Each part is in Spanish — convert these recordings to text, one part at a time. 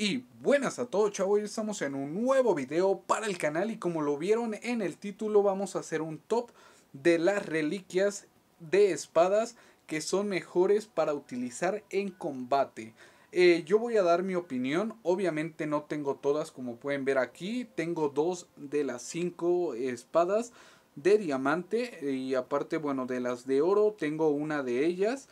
Y buenas a todos chavos, hoy estamos en un nuevo video para el canal y como lo vieron en el título vamos a hacer un top de las reliquias de espadas que son mejores para utilizar en combate. Eh, yo voy a dar mi opinión, obviamente no tengo todas como pueden ver aquí, tengo dos de las cinco espadas de diamante y aparte bueno de las de oro tengo una de ellas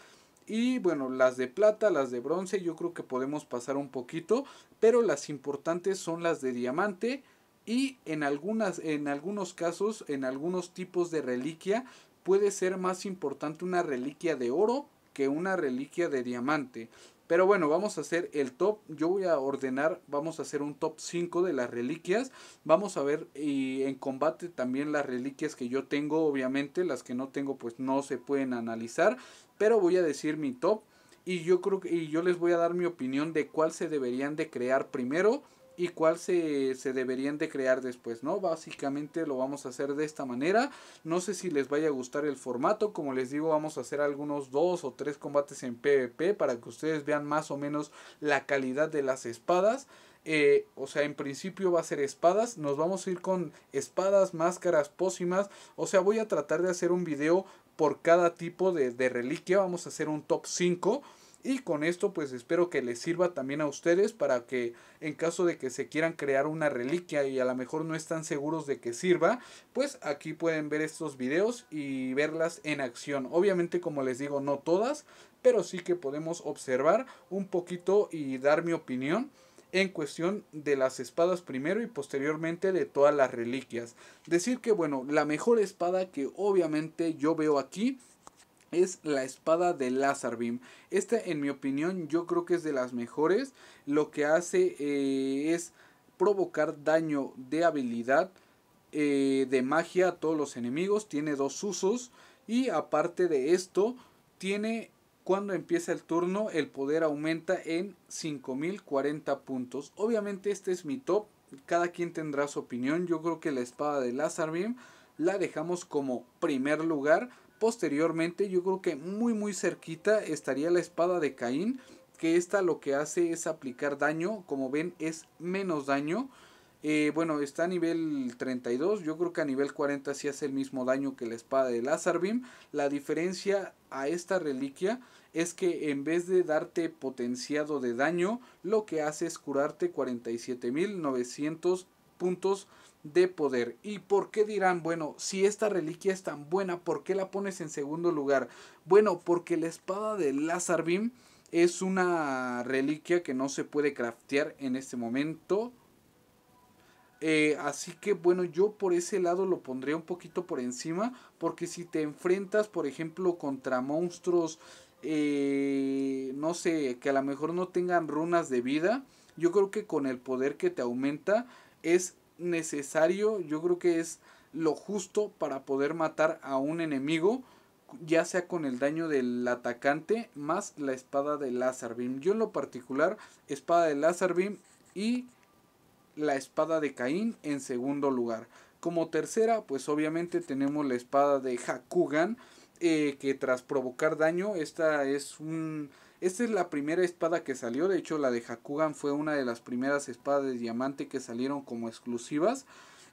y bueno, las de plata, las de bronce, yo creo que podemos pasar un poquito, pero las importantes son las de diamante y en, algunas, en algunos casos, en algunos tipos de reliquia, puede ser más importante una reliquia de oro que una reliquia de diamante. Pero bueno, vamos a hacer el top. Yo voy a ordenar, vamos a hacer un top 5 de las reliquias. Vamos a ver y en combate también las reliquias que yo tengo, obviamente. Las que no tengo pues no se pueden analizar pero voy a decir mi top y yo creo que, y yo les voy a dar mi opinión de cuál se deberían de crear primero y cuál se, deberían de crear después, ¿no? Básicamente lo vamos a hacer de esta manera. No sé si les vaya a gustar el formato. Como les digo, vamos a hacer algunos dos o tres combates en PvP para que ustedes vean más o menos la calidad de las espadas. Eh, o sea, en principio va a ser espadas. Nos vamos a ir con espadas, máscaras, pócimas. O sea, voy a tratar de hacer un video por cada tipo de, de reliquia. Vamos a hacer un top 5. Y con esto pues espero que les sirva también a ustedes para que en caso de que se quieran crear una reliquia y a lo mejor no están seguros de que sirva, pues aquí pueden ver estos videos y verlas en acción. Obviamente como les digo no todas, pero sí que podemos observar un poquito y dar mi opinión en cuestión de las espadas primero y posteriormente de todas las reliquias. Decir que bueno, la mejor espada que obviamente yo veo aquí es la espada de Lazarbim. Esta en mi opinión yo creo que es de las mejores. Lo que hace eh, es provocar daño de habilidad eh, de magia a todos los enemigos. Tiene dos usos y aparte de esto tiene cuando empieza el turno, el poder aumenta en 5040 puntos. Obviamente este es mi top, cada quien tendrá su opinión. Yo creo que la espada de Lazarim la dejamos como primer lugar. Posteriormente, yo creo que muy muy cerquita estaría la espada de Caín, que esta lo que hace es aplicar daño, como ven es menos daño. Eh, bueno, está a nivel 32. Yo creo que a nivel 40 sí hace el mismo daño que la espada de Lazar Beam. La diferencia a esta reliquia es que en vez de darte potenciado de daño, lo que hace es curarte 47.900 puntos de poder. ¿Y por qué dirán, bueno, si esta reliquia es tan buena, ¿por qué la pones en segundo lugar? Bueno, porque la espada de Lazar Beam es una reliquia que no se puede craftear en este momento eh, así que bueno, yo por ese lado lo pondría un poquito por encima, porque si te enfrentas, por ejemplo, contra monstruos, eh, no sé, que a lo mejor no tengan runas de vida, yo creo que con el poder que te aumenta es necesario, yo creo que es lo justo para poder matar a un enemigo, ya sea con el daño del atacante más la espada de Lazar Beam. Yo en lo particular, espada de Lazar Beam y la espada de Caín en segundo lugar. Como tercera, pues obviamente tenemos la espada de Hakugan, eh, que tras provocar daño, esta es un... Esta es la primera espada que salió, de hecho la de Hakugan fue una de las primeras espadas de diamante que salieron como exclusivas.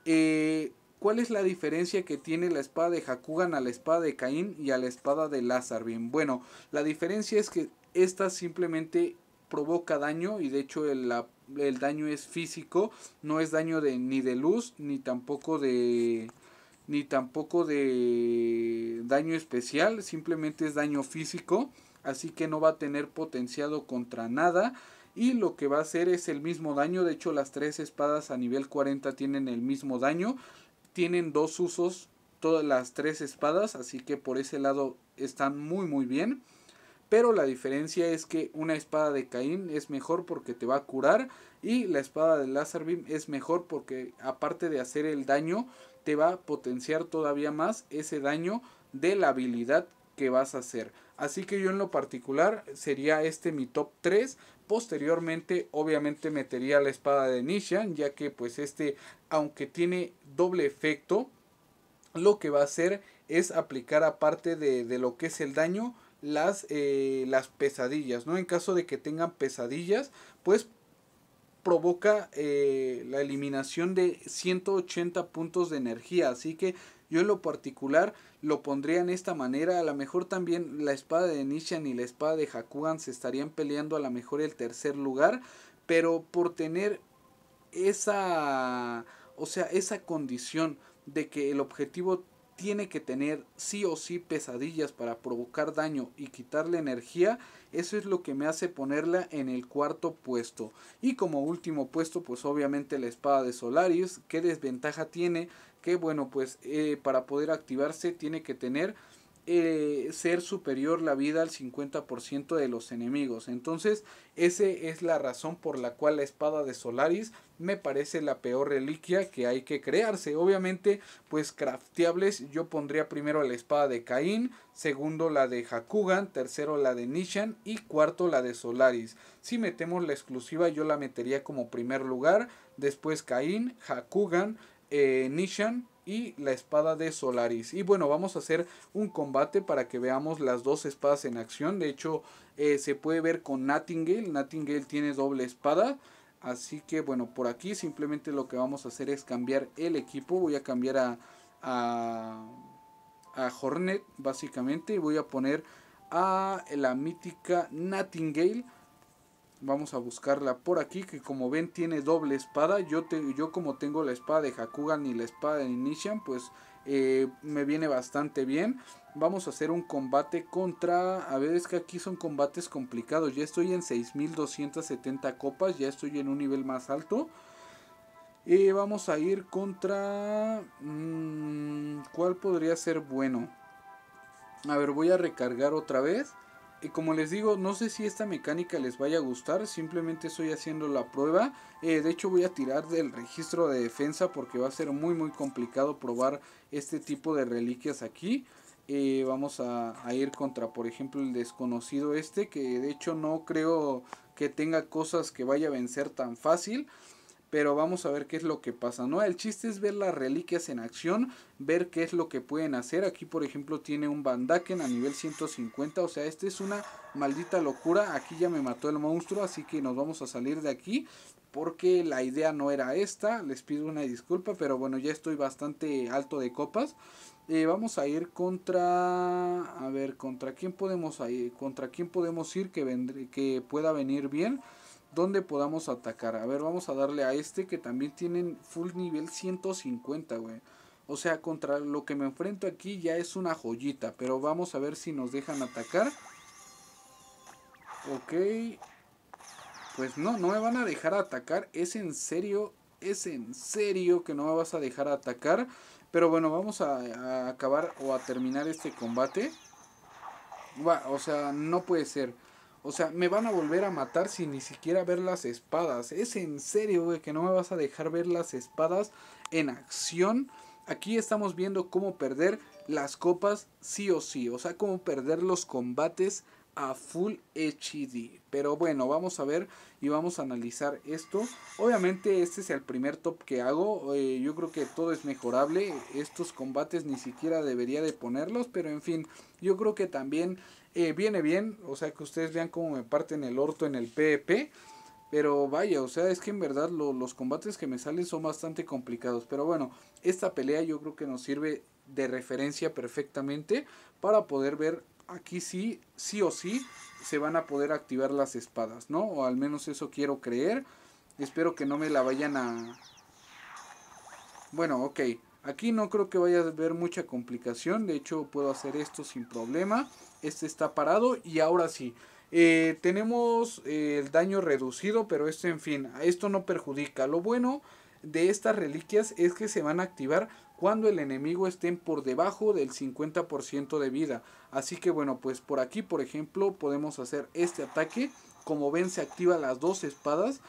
Eh, ¿Cuál es la diferencia que tiene la espada de Hakugan a la espada de Caín y a la espada de Lazar? Bien, bueno, la diferencia es que esta simplemente provoca daño y de hecho el, daño es físico, no es daño de, ni de luz ni tampoco de ni tampoco de daño especial, simplemente es daño físico, así que no va a tener potenciado contra nada y lo que va a hacer es el mismo daño, de hecho las tres espadas a nivel 40 tienen el mismo daño, tienen dos usos todas las tres espadas, así que por ese lado están muy muy bien pero la diferencia es que una espada de Caín es mejor porque te va a curar y la espada de Lazar Beam es mejor porque aparte de hacer el daño, te va a potenciar todavía más ese daño de la habilidad que vas a hacer. Así que yo en lo particular sería este mi top 3. Posteriormente obviamente metería la espada de Nishan ya que pues este aunque tiene doble efecto, lo que va a hacer es aplicar aparte de, de lo que es el daño, las, eh, las pesadillas, ¿no? En caso de que tengan pesadillas, pues provoca eh, la eliminación de 180 puntos de energía. Así que yo en lo particular lo pondría en esta manera. A lo mejor también la espada de Nishan y la espada de Hakugan se estarían peleando a lo mejor el tercer lugar. Pero por tener esa. O sea, esa condición de que el objetivo tiene que tener sí o sí pesadillas para provocar daño y quitarle energía, eso es lo que me hace ponerla en el cuarto puesto. Y como último puesto, pues obviamente la espada de Solaris, ¿qué desventaja tiene? Que bueno, pues eh, para poder activarse tiene que tener eh, ser superior la vida al 50% de los enemigos. Entonces, esa es la razón por la cual la espada de Solaris me parece la peor reliquia que hay que crearse. Obviamente, pues crafteables, yo pondría primero la espada de Caín, segundo la de Hakugan, tercero la de Nishan y cuarto la de Solaris. Si metemos la exclusiva, yo la metería como primer lugar, después Caín, Hakugan, eh, Nishan, y la espada de Solaris. Y bueno, vamos a hacer un combate para que veamos las dos espadas en acción. De hecho, eh, se puede ver con Nightingale. Nightingale tiene doble espada. Así que bueno, por aquí simplemente lo que vamos a hacer es cambiar el equipo. Voy a cambiar a, a, a Hornet básicamente. Y voy a poner a la mítica Nightingale. Vamos a buscarla por aquí, que como ven tiene doble espada. Yo, yo como tengo la espada de Hakugan y la espada de Nishan, pues eh, me viene bastante bien. Vamos a hacer un combate contra... A ver, es que aquí son combates complicados. Ya estoy en 6.270 copas, ya estoy en un nivel más alto. Y vamos a ir contra... Mm, ¿Cuál podría ser bueno? A ver, voy a recargar otra vez como les digo, no sé si esta mecánica les vaya a gustar, simplemente estoy haciendo la prueba. Eh, de hecho voy a tirar del registro de defensa porque va a ser muy muy complicado probar este tipo de reliquias aquí. Eh, vamos a, a, ir contra por ejemplo el desconocido este que de hecho no creo que tenga cosas que vaya a vencer tan fácil pero vamos a ver qué es lo que pasa, ¿no? El chiste es ver las reliquias en acción, ver qué es lo que pueden hacer. Aquí, por ejemplo, tiene un Bandaken a nivel 150, o sea, este es una maldita locura. Aquí ya me mató el monstruo, así que nos vamos a salir de aquí porque la idea no era esta. Les pido una disculpa, pero bueno, ya estoy bastante alto de copas. Eh, vamos a ir contra... A ver, ¿contra quién podemos ir? ¿Contra quién podemos ir que, que pueda venir bien? dónde podamos atacar. A ver, vamos a darle a este que también tienen full nivel 150, güey. O sea, contra lo que me enfrento aquí ya es una joyita. Pero vamos a ver si nos dejan atacar. Ok. Pues no, no me van a dejar atacar. Es en serio, es en serio que no me vas a dejar atacar. Pero bueno, vamos a, acabar o a terminar este combate. o sea, no puede ser. O sea, me van a volver a matar sin ni siquiera ver las espadas. Es en serio, güey, que no me vas a dejar ver las espadas en acción. Aquí estamos viendo cómo perder las copas sí o sí. O sea, cómo perder los combates a Full HD. Pero bueno, vamos a ver y vamos a analizar esto. Obviamente este es el primer top que hago. Eh, yo creo que todo es mejorable. Estos combates ni siquiera debería de ponerlos. Pero en fin, yo creo que también eh, viene bien, o sea, que ustedes vean cómo me parten el orto en el PvP. E pero vaya, o sea, es que en verdad los combates que me salen son bastante complicados. Pero bueno, esta pelea yo creo que nos sirve de referencia perfectamente para poder ver aquí sí, sí o sí, se van a poder activar las espadas, ¿no? O al menos eso quiero creer. Espero que no me la vayan a... Bueno, ok. Aquí no creo que vaya a haber mucha complicación. De hecho, puedo hacer esto sin problema este está parado y ahora sí. Eh, tenemos eh, el daño reducido, pero esto en fin, esto no perjudica. Lo bueno de estas reliquias es que se van a activar cuando el enemigo esté por debajo del 50% de vida. Así que bueno, pues por aquí, por ejemplo, podemos hacer este ataque. Como ven, se activa las dos espadas.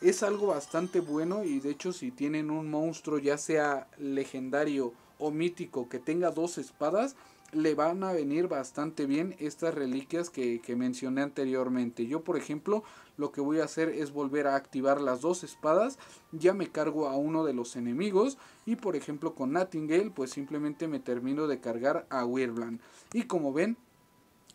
Es algo bastante bueno y de hecho si tienen un monstruo ya sea legendario o mítico que tenga dos espadas, le van a venir bastante bien estas reliquias que, mencioné anteriormente. Yo, por ejemplo, lo que voy a hacer es volver a activar las dos espadas. Ya me cargo a uno de los enemigos. Y, por ejemplo, con Nightingale, pues simplemente me termino de cargar a Whirlwind Y como ven,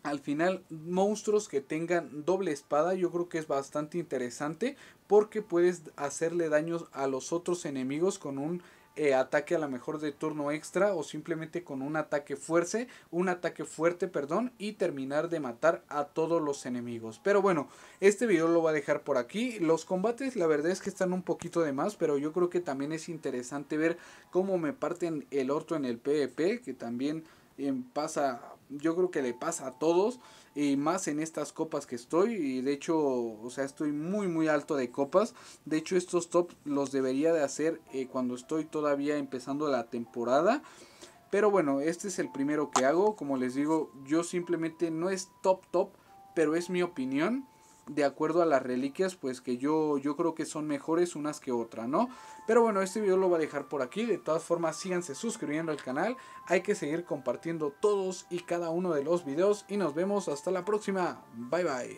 al final monstruos que tengan doble espada yo creo que es bastante interesante porque puedes hacerle daños a los otros enemigos con un eh, ataque a la mejor de turno extra o simplemente con un ataque fuerte, un ataque fuerte, perdón, y terminar de matar a todos los enemigos. Pero bueno, este video lo voy a dejar por aquí. Los combates la verdad es que están un poquito de más, pero yo creo que también es interesante ver cómo me parten el orto en el PvP, que también em, pasa yo creo que le pasa a todos y más en estas copas que estoy y de hecho o sea estoy muy muy alto de copas de hecho estos top los debería de hacer eh, cuando estoy todavía empezando la temporada pero bueno este es el primero que hago como les digo yo simplemente no es top top pero es mi opinión de acuerdo a las reliquias, pues que yo, yo creo que son mejores unas que otras, ¿no? Pero bueno, este video lo voy a dejar por aquí. De todas formas, síganse suscribiendo al canal. Hay que seguir compartiendo todos y cada uno de los videos. Y nos vemos hasta la próxima. Bye bye.